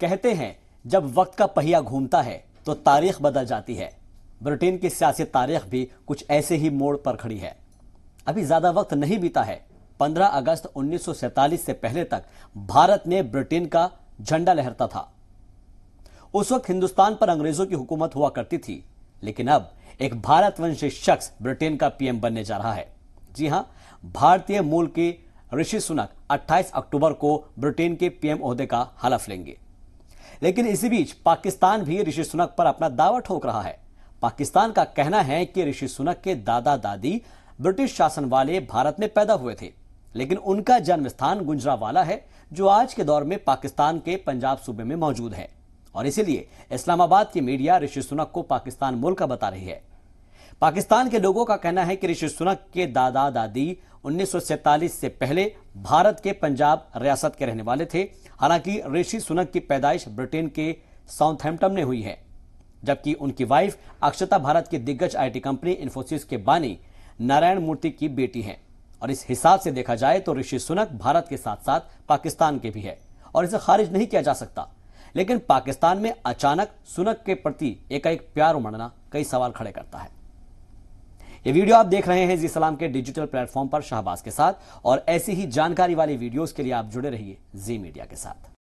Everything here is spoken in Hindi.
कहते हैं जब वक्त का पहिया घूमता है तो तारीख बदल जाती है ब्रिटेन की सियासी तारीख भी कुछ ऐसे ही मोड़ पर खड़ी है अभी ज्यादा वक्त नहीं बीता है 15 अगस्त 1947 से पहले तक भारत ने ब्रिटेन का झंडा लहरता था उस वक्त हिंदुस्तान पर अंग्रेजों की हुकूमत हुआ करती थी लेकिन अब एक भारतवंशी शख्स ब्रिटेन का पीएम बनने जा रहा है जी हां भारतीय मूल के ऋषि सुनक 28 अक्टूबर को ब्रिटेन के पीएम ओहदे का हलफ लेंगे लेकिन इसी बीच पाकिस्तान भी ऋषि सुनक पर अपना दावा ठोक रहा है पाकिस्तान का कहना है कि ऋषि सुनक के दादा दादी ब्रिटिश शासन वाले भारत में पैदा हुए थे लेकिन उनका जन्म स्थान गुंजरावाला है जो आज के दौर में पाकिस्तान के पंजाब सूबे में मौजूद है और इसीलिए इस्लामाबाद की मीडिया ऋषि सुनक को पाकिस्तान मुल्क का बता रही है पाकिस्तान के लोगों का कहना है कि ऋषि सुनक के दादा दादी 1947 से पहले भारत के पंजाब रियासत के रहने वाले थे हालांकि ऋषि सुनक की पैदाइश ब्रिटेन के साउथहैम्पटन में हुई है जबकि उनकी वाइफ अक्षता भारत की दिग्गज आईटी कंपनी इन्फोसिस के बानी नारायण मूर्ति की बेटी है और इस हिसाब से देखा जाए तो ऋषि सुनक भारत के साथ साथ पाकिस्तान के भी है और इसे खारिज नहीं किया जा सकता लेकिन पाकिस्तान में अचानक सुनक के प्रति एक प्यार उमड़ना कई सवाल खड़े करता है ये वीडियो आप देख रहे हैं जी सलाम के डिजिटल प्लेटफॉर्म पर शाहबाज के साथ और ऐसी ही जानकारी वाली वीडियोस के लिए आप जुड़े रहिए जी मीडिया के साथ